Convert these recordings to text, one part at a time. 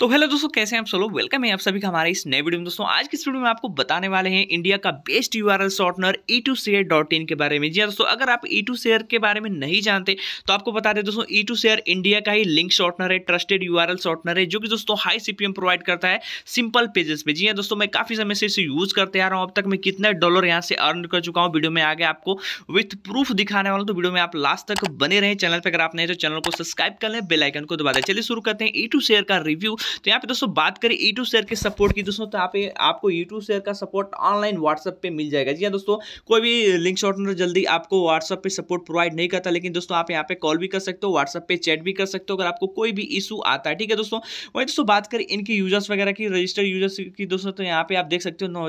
तो हेलो दोस्तों कैसे हैं आप सलो वेलकम है आप सभी का हमारे इस नए वीडियो में दोस्तों आज की इस वीडियो में आपको बताने वाले हैं इंडिया का best U R L shortener E two share dot in के बारे में जी हाँ दोस्तों अगर आप ई टू शेयर के बारे में नहीं जानते तो आपको बता दें दोस्तों ई टू शेयर इंडिया का ही लिंक शॉर्टनर है ट्रस्टेड यू आर एल शॉर्टनर है जो कि दोस्तों हाई सीपीएम प्रोवाइड करता है सिंपल पेजेस पे जी हाँ दोस्तों मैं काफी समय से इसे यूज करते आ रहा हूँ अब तक मैं कितने डॉलर यहाँ से अर्न कर चुका हूँ वीडियो में आगे आपको विथ प्रूफ दिखाने वाला तो वीडियो में आप लास्ट तक बने रहे चैनल पर अगर आप नहीं तो चैनल को सब्सक्राइब कर लें बेलाइकन को दबा दें चलिए शुरू करते हैं ई टू शेयर का रिव्यू तो यहाँ पे दोस्तों बात करें ई e शेयर के सपोर्ट की दोस्तों तो यहाँ पे आपको ई e शेयर का सपोर्ट ऑनलाइन व्हाट्सअप पे मिल जाएगा जी हाँ दोस्तों कोई भी लिंक शॉर्टनर जल्दी आपको व्हाट्सअप पे सपोर्ट प्रोवाइड नहीं करता लेकिन दोस्तों आप यहाँ पे कॉल भी कर सकते हो व्हाट्सअप पे चैट भी कर सकते हो अगर आपको कोई भी इशू आता है ठीक है दोस्तों वही दोस्तों बात करें इनके यूजर्स वगैरह की रजिस्टर्ड यूजर्स की दोस्तों तो यहाँ पे आप देख सकते हो नौ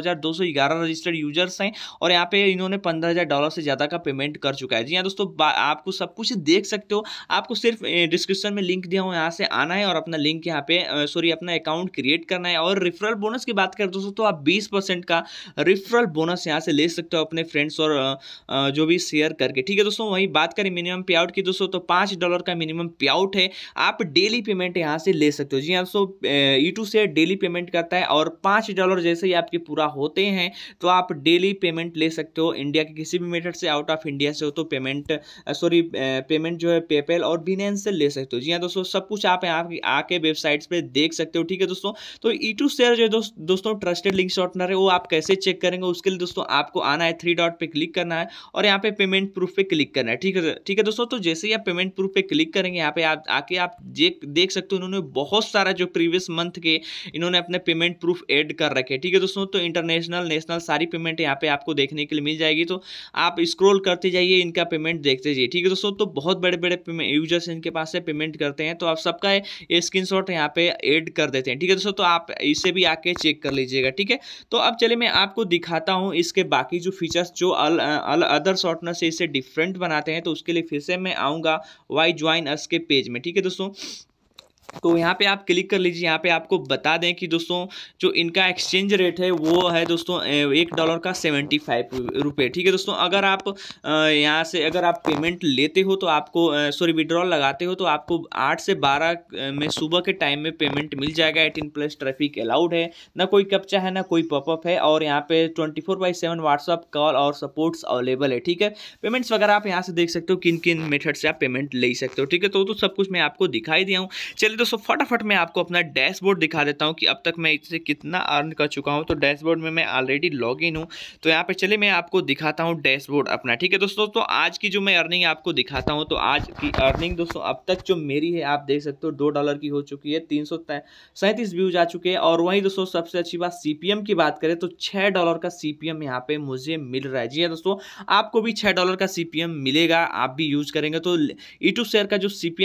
रजिस्टर्ड यूजर्स हैं और यहाँ पे इन्होंने पंद्रह डॉलर से ज़्यादा का पेमेंट कर चुका है जी हाँ दोस्तों आपको सब कुछ देख सकते हो आपको सिर्फ डिस्क्रिप्शन में लिंक दिया हूँ यहाँ से आना है और अपना लिंक यहाँ पे सॉरी अपना अकाउंट क्रिएट करना है और रिफरल बोनस की बात करें दोस्तों तो आप बीस परसेंट का रिफरल बोनस यहाँ से ले सकते हो अपने फ्रेंड्स और जो भी शेयर करके ठीक है दोस्तों वही बात करें मिनिमम पे आउट की दोस्तों तो पाँच डॉलर का मिनिमम पे आउट है आप डेली पेमेंट यहाँ से ले सकते हो जी हाँ दोस्तों ई टू e से डेली पेमेंट करता है और पाँच डॉलर जैसे ही आपके पूरा होते हैं तो आप डेली पेमेंट ले सकते हो इंडिया के किसी भी मेथड से आउट ऑफ इंडिया से हो तो पेमेंट सॉरी पेमेंट जो है पेपेल और बिनेंस से ले सकते हो जी हाँ दोस्तों सब कुछ आप यहाँ आके वेबसाइट्स पर देख सकते हो ठीक है दोस्तों तो ई टू शेयर जो दोस्तों ट्रस्टेड लिंक शॉर्टनर है वो आप कैसे चेक करेंगे उसके लिए दोस्तों आपको आना है थ्री डॉट पे क्लिक करना है और यहाँ पे पेमेंट प्रूफ पे क्लिक करना है ठीक है ठीक है दोस्तों तो जैसे ही आप पेमेंट प्रूफ पे क्लिक करेंगे यहाँ पे आप आके आप देख सकते हो इन्होंने बहुत सारा जो प्रीवियस मंथ के इन्होंने अपने पेमेंट प्रूफ एड कर रखे ठीक है दोस्तों तो इंटरनेशनल नेशनल सारी पेमेंट यहाँ पे आपको देखने के लिए मिल जाएगी तो आप स्क्रोल करते जाइए इनका पेमेंट देखते जाइए ठीक है दोस्तों तो बहुत बड़े बड़े यूजर्स इनके पास से पेमेंट करते हैं तो आप सबका ये स्क्रीन यहाँ पे ऐड कर देते हैं ठीक है दोस्तों तो आप इसे भी आके चेक कर लीजिएगा ठीक है तो अब चलिए मैं आपको दिखाता हूँ इसके बाकी जो फीचर्स जो अल अल अदर शॉर्टनर से इसे डिफरेंट बनाते हैं तो उसके लिए फिर से मैं आऊँगा वाई ज्वाइन अस के पेज में ठीक है दोस्तों तो यहाँ पे आप क्लिक कर लीजिए यहाँ पे आपको बता दें कि दोस्तों जो इनका एक्सचेंज रेट है वो है दोस्तों एक डॉलर का सेवेंटी फाइव रुपये ठीक है दोस्तों अगर आप यहाँ से अगर आप पेमेंट लेते हो तो आपको सॉरी विड्रॉल लगाते हो तो आपको आठ से बारह में सुबह के टाइम में पेमेंट मिल जाएगा एटीन प्लस ट्रैफिक अलाउड है ना कोई कप्चा है ना कोई पॉपअप है और यहाँ पर twenty four by seven WhatsApp call और सपोर्ट्स अवेलेबल है ठीक है पेमेंट्स वगैरह आप यहाँ से देख सकते हो किन किन मेथड से आप पेमेंट ले सकते हो ठीक है तो सब कुछ मैं आपको दिखाई दिया हूँ चलिए चलिए दोस्तों फटाफट मैं आपको अपना डैशबोर्ड दिखा देता हूँ कि अब तक मैं इससे कितना अर्न कर चुका हूँ तो डैशबोर्ड में मैं ऑलरेडी लॉग इन हूँ तो यहाँ पे चलिए मैं आपको दिखाता हूँ डैशबोर्ड अपना ठीक है दोस्तों तो आज की जो मैं अर्निंग आपको दिखाता हूँ तो आज की अर्निंग दोस्तों अब तक जो मेरी है आप देख सकते हो दो डॉलर की हो चुकी है तीन सैंतीस व्यूज आ चुके हैं और वहीं दोस्तों सबसे अच्छी बात सी की बात करें तो छः डॉलर का सी पी पे मुझे मिल रहा है जी हाँ दोस्तों आपको भी छः डॉलर का सी मिलेगा आप भी यूज करेंगे तो ई e शेयर का जो सी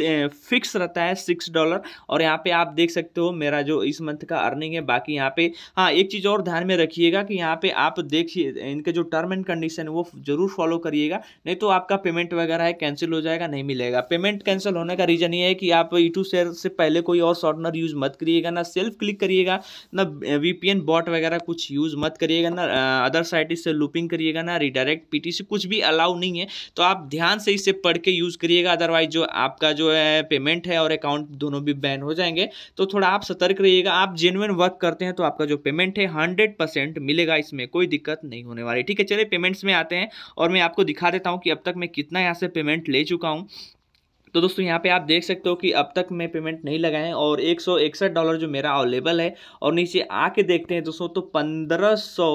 है फिक्स रहता है सिक्स डॉलर और यहाँ पे आप देख सकते हो मेरा जो इस मंथ का अर्निंग है बाकी यहाँ पे हाँ एक चीज़ और ध्यान में रखिएगा कि यहाँ पे आप देखिए इनके जो टर्म एंड कंडीशन वो जरूर फॉलो करिएगा नहीं तो आपका पेमेंट वगैरह है कैंसिल हो जाएगा नहीं मिलेगा पेमेंट कैंसिल होने का रीज़न ये है कि आप ई e शेयर से पहले कोई और शॉर्टनर यूज़ मत करिएगा ना सेल्फ क्लिक करिएगा ना वीपीएन बॉट वगैरह कुछ यूज़ मत करिएगा ना अदर साइट इससे लूपिंग करिएगा ना रिडायरेक्ट पीटी सी कुछ भी अलाउ नहीं है तो आप ध्यान से इसे पढ़ के यूज़ करिएगा अदरवाइज जो आपका जो है पेमेंट है और अकाउंट दोनों भी बैन हो जाएंगे तो थोड़ा आप सतर्क रहिएगा आप जेनुअन वर्क करते हैं तो आपका जो पेमेंट है हंड्रेड परसेंट मिलेगा इसमें कोई दिक्कत नहीं होने वाली ठीक है चलिए पेमेंट्स में आते हैं और मैं आपको दिखा देता हूँ कि अब तक मैं कितना यहाँ से पेमेंट ले चुका हूँ तो दोस्तों यहाँ पे आप देख सकते हो कि अब तक मैं पेमेंट नहीं लगाए और एक सौ इकसठ डॉलर जो मेरा अवेलेबल है और नीचे आके देखते हैं दोस्तों तो पंद्रह सौ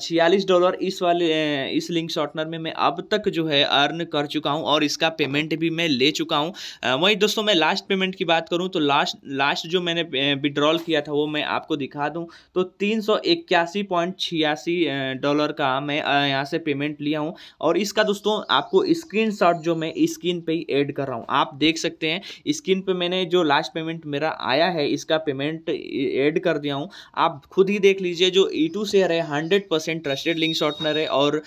छियालीस डॉलर इस वाले इस लिंक शॉर्टनर में मैं अब तक जो है अर्न कर चुका हूँ और इसका पेमेंट भी मैं ले चुका हूँ वहीं दोस्तों मैं लास्ट पेमेंट की बात करूँ तो लास्ट लास्ट जो मैंने विड्रॉल किया था वो मैं आपको दिखा दूँ तो तीन डॉलर का मैं यहाँ से पेमेंट लिया हूँ और इसका दोस्तों आपको स्क्रीन जो मैं स्क्रीन पर ही एड कर रहा हूँ आप देख सकते हैं स्क्रीन पे मैंने जो लास्ट पेमेंट मेरा आया है इसका पेमेंट ऐड कर दिया हूँ आप खुद ही देख लीजिए जो ई टू शेयर है hundred percent trusted link shortener है और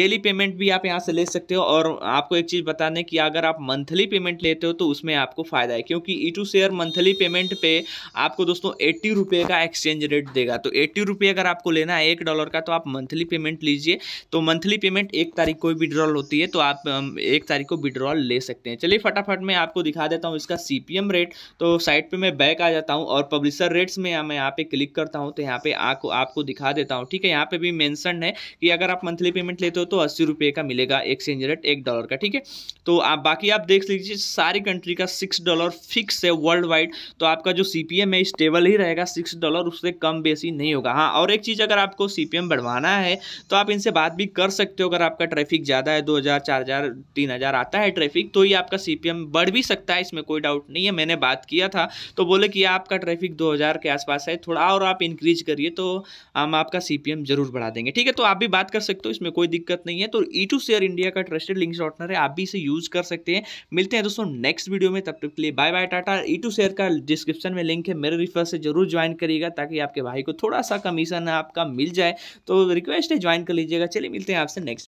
डेली पेमेंट भी आप यहाँ से ले सकते हो और आपको एक चीज़ बताने की अगर आप मंथली पेमेंट लेते हो तो उसमें आपको फ़ायदा है क्योंकि E two share monthly payment पे आपको दोस्तों एट्टी रुपये का एक्सचेंज रेट देगा तो एट्टी रुपये अगर आपको लेना है एक डॉलर का तो आप मंथली पेमेंट लीजिए तो मंथली पेमेंट एक तारीख को विड्रॉल होती है तो आप एक तारीख को विड्रॉल ले सकते हैं चलिए फटा फटाफट मैं आपको दिखा देता हूँ इसका सी रेट तो साइट पर मैं बैक आ जाता हूँ और पब्लिशर रेट्स में मैं यहाँ पे क्लिक करता हूँ तो यहाँ पे आपको आपको दिखा देता हूँ ठीक है यहाँ पे भी मैंसन है कि अगर आप मंथली पेमेंट लेते हो तो अस्सी रुपये का मिलेगा एक्सचेंज रेट एक डॉलर का ठीक है तो आप बाकी आप देख लीजिए सारी कंट्री का सिक्स डॉलर फिक्स है वर्ल्ड वाइड तो आपका जो सी है स्टेबल ही रहेगा सिक्स डॉलर उससे कम बेसी नहीं होगा हाँ और एक चीज़ अगर आपको सी बढ़वाना है तो आप इनसे बात भी कर सकते हो अगर आपका ट्रैफिक ज़्यादा है दो हज़ार चार हज़ार तीन हज़ार आता है ट्रैफिक तो ये आपका सी आरपीएम बढ़ भी सकता है इसमें कोई डाउट नहीं है मैंने बात किया था तो बोले कि आपका ट्रैफिक 2000 के आसपास है थोड़ा और आप इंक्रीज करिए तो हम आपका सीपीएम जरूर बढ़ा देंगे ठीक है तो आप भी बात कर सकते हो इसमें कोई दिक्कत नहीं है तो ई टू शेयर इंडिया का ट्रस्टेड लिंक शॉर्टनर है आप भी इसे यूज कर सकते हैं मिलते हैं दोस्तों नेक्स्ट वीडियो में तब तक के लिए bye bye tata E two share का डिस्क्रिप्शन में लिंक है मेरे रिफर से जरूर ज्वाइन करिएगा ताकि आपके भाई को थोड़ा सा कमीशन आपका मिल जाए तो रिक्वेस्ट है ज्वाइन कर लीजिएगा चलिए मिलते हैं आपसे नेक्स्ट